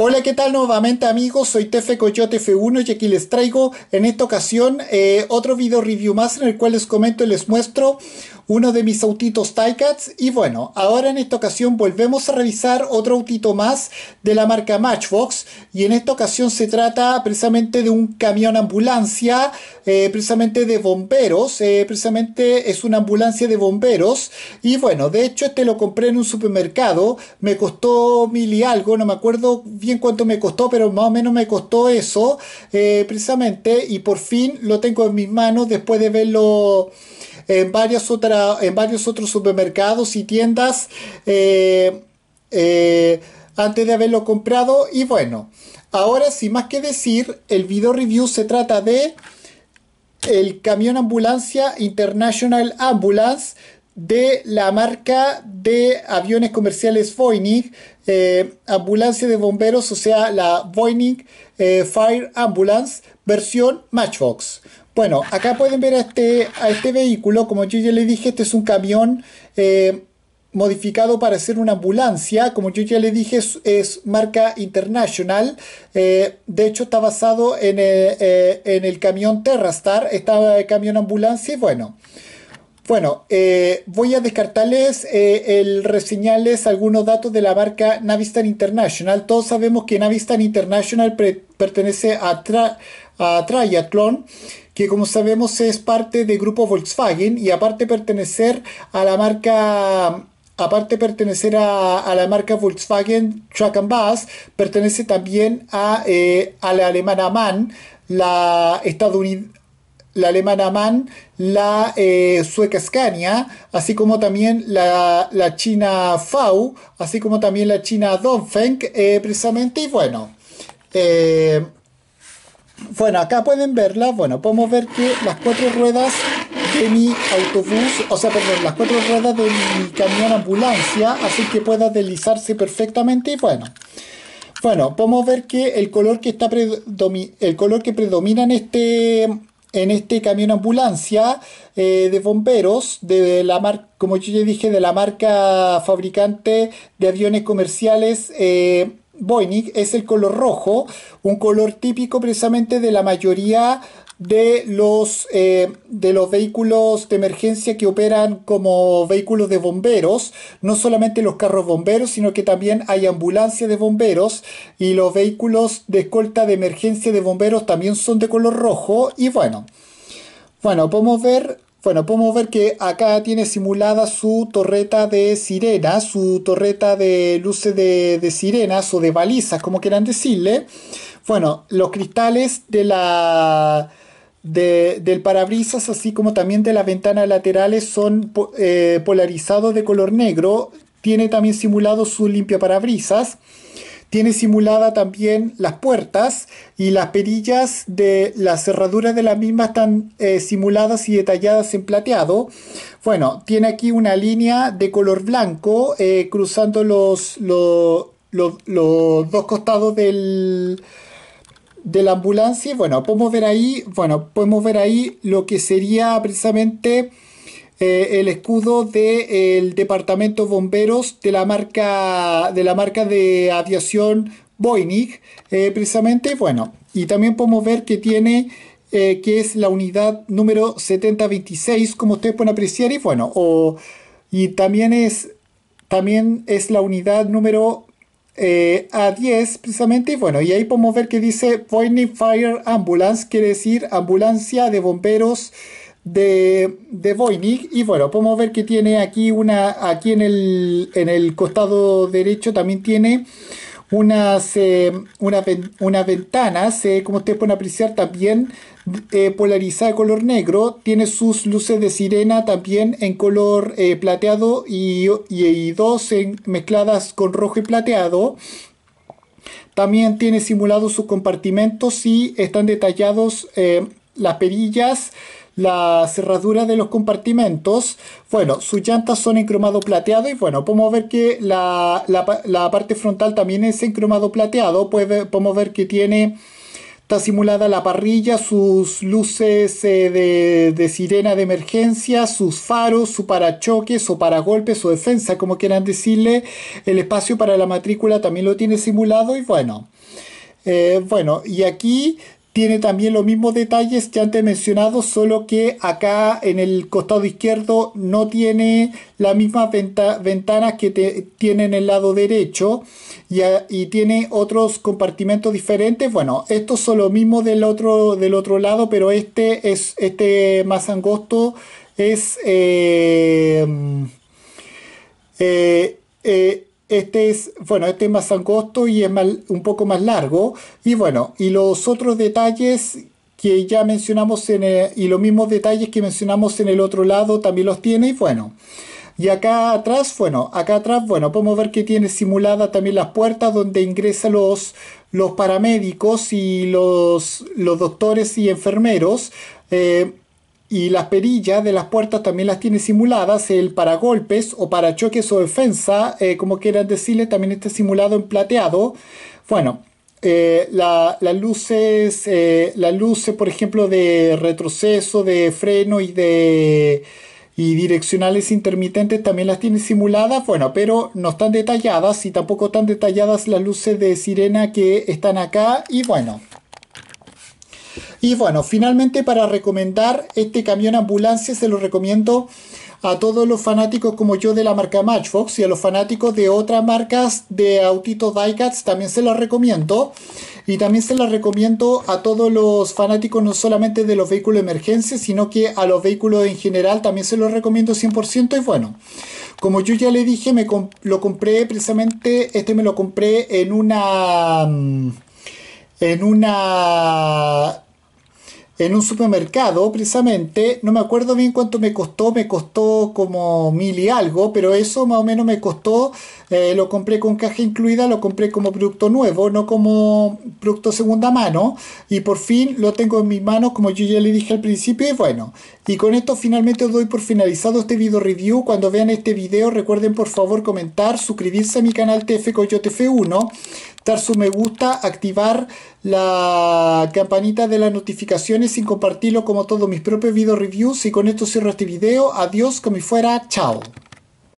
Hola, ¿qué tal nuevamente amigos? Soy Tefe F1 y aquí les traigo en esta ocasión eh, otro video review más en el cual les comento y les muestro uno de mis autitos Ticats y bueno, ahora en esta ocasión volvemos a revisar otro autito más de la marca Matchbox y en esta ocasión se trata precisamente de un camión ambulancia, eh, precisamente de bomberos, eh, precisamente es una ambulancia de bomberos y bueno, de hecho este lo compré en un supermercado, me costó mil y algo, no me acuerdo bien cuánto me costó, pero más o menos me costó eso eh, precisamente y por fin lo tengo en mis manos después de verlo en, en varios otros supermercados y tiendas eh, eh, antes de haberlo comprado. Y bueno, ahora sin más que decir, el video review se trata de el camión ambulancia International Ambulance de la marca de aviones comerciales Voynich eh, ambulancia de bomberos, o sea, la Voynich Fire Ambulance versión Matchbox. Bueno, acá pueden ver a este, este vehículo, como yo ya les dije, este es un camión eh, modificado para ser una ambulancia, como yo ya les dije, es, marca internacional, eh, de hecho está basado en el, eh, en el camión Terrastar, está camión ambulancia y bueno. Bueno, eh, voy a descartarles el reseñarles algunos datos de la marca Navistar International. Todos sabemos que Navistar International pertenece a, a Triathlon, que como sabemos es parte del grupo Volkswagen y aparte pertenecer a la marca aparte pertenecer a, la marca Volkswagen Truck and Bus, pertenece también a, eh, a la alemana MAN, la, la alemana MAN, la eh, sueca Scania, así como también la, china FAU, así como también la china Dongfeng, eh, precisamente, y bueno. Bueno, acá pueden verla. Bueno, podemos ver que las cuatro ruedas de mi autobús, o sea, perdón, las cuatro ruedas de mi camión ambulancia, así que pueda deslizarse perfectamente. Bueno, bueno, podemos ver que el color que está el color que predomina en este en este camión ambulancia eh, de bomberos de la como yo ya dije, de la marca fabricante de aviones comerciales. Eh, Voynich es el color rojo, un color típico precisamente de la mayoría de los, eh, de los vehículos de emergencia que operan como vehículos de bomberos, no solamente los carros bomberos, sino que también hay ambulancias de bomberos y los vehículos de escolta de emergencia de bomberos también son de color rojo y bueno, bueno, podemos ver bueno, podemos ver que acá tiene simulada su torreta de sirena, su torreta de luces de, sirenas o de balizas, como quieran decirle. Bueno, los cristales de la... del parabrisas, así como también de las ventanas laterales, son eh, polarizados de color negro. Tiene también simulado su limpia parabrisas. Tiene simulada también las puertas y las perillas de las cerraduras de las mismas están eh, simuladas y detalladas en plateado. Bueno, tiene aquí una línea de color blanco eh, cruzando los, los, dos costados del, de la ambulancia. Bueno, podemos ver ahí, bueno, podemos ver ahí lo que sería precisamente eh, el escudo del departamento bomberos de la marca de la marca de aviación Boeing eh, precisamente, bueno, y también podemos ver que tiene eh, que es la unidad número 7026, como ustedes pueden apreciar, y bueno, y también es, también es la unidad número A10, precisamente, y bueno, y ahí podemos ver que dice Boeing Fire Ambulance, quiere decir ambulancia de bomberos de, de Voynich. Y bueno, podemos ver que tiene aquí una, aquí en el, costado derecho también tiene unas, eh, ventanas, como ustedes pueden apreciar también eh, polarizada de color negro, tiene sus luces de sirena también en color eh, plateado y, y, dos mezcladas con rojo y plateado. También tiene simulados sus compartimentos y están detallados las perillas la cerradura de los compartimentos. Bueno, sus llantas son en cromado plateado y bueno, podemos ver que la, parte frontal también es en cromado plateado. pues podemos ver que tiene... Está simulada la parrilla, sus luces eh, de, sirena de emergencia, sus faros, su parachoques o paragolpes o defensa, como quieran decirle. El espacio para la matrícula también lo tiene simulado y bueno. Eh, bueno, y aquí tiene también los mismos detalles que antes mencionado, solo que acá en el costado izquierdo no tiene las mismas ventanas que tiene en el lado derecho y, tiene otros compartimentos diferentes. Bueno, estos son los mismos del otro, del otro lado, pero este es este más angosto. Es eh, eh, eh, este es, bueno, este es más angosto y es un poco más largo. Y bueno, y los otros detalles que ya mencionamos en y los mismos detalles que mencionamos en el otro lado también los tiene y bueno. Y acá atrás, bueno, acá atrás, bueno, podemos ver que tiene simulada también las puertas donde ingresan los, los paramédicos y los, los doctores y enfermeros. Eh, y las perillas de las puertas también las tiene simuladas, el paragolpes o para choques o defensa, eh, como quieran decirle, también está simulado en plateado. Bueno, eh, las luces, eh, las por ejemplo, de retroceso, de freno y de y direccionales intermitentes también las tiene simuladas, bueno, pero no están detalladas y tampoco están detalladas las luces de sirena que están acá y bueno, y bueno, finalmente para recomendar este camión ambulancia se lo recomiendo a todos los fanáticos como yo de la marca Matchbox y a los fanáticos de otras marcas de autitos diecats también se los recomiendo y también se los recomiendo a todos los fanáticos no solamente de los vehículos de emergencia sino que a los vehículos en general también se los recomiendo 100% y bueno como yo ya le dije me lo compré precisamente este me lo compré en una mm, en una en un supermercado, precisamente, no me acuerdo bien cuánto me costó, me costó como mil y algo, pero eso más o menos me costó, eh, lo compré con caja incluida, lo compré como producto nuevo, no como producto segunda mano, y por fin lo tengo en mis manos, como yo ya le dije al principio, y bueno, y con esto finalmente doy por finalizado este video review, cuando vean este video recuerden por favor comentar, suscribirse a mi canal TF Coyote F1, dar su me gusta, activar la campanita de las notificaciones y compartirlo como todos mis propios video reviews. Y con esto cierro este video. Adiós, como fuera. Chao.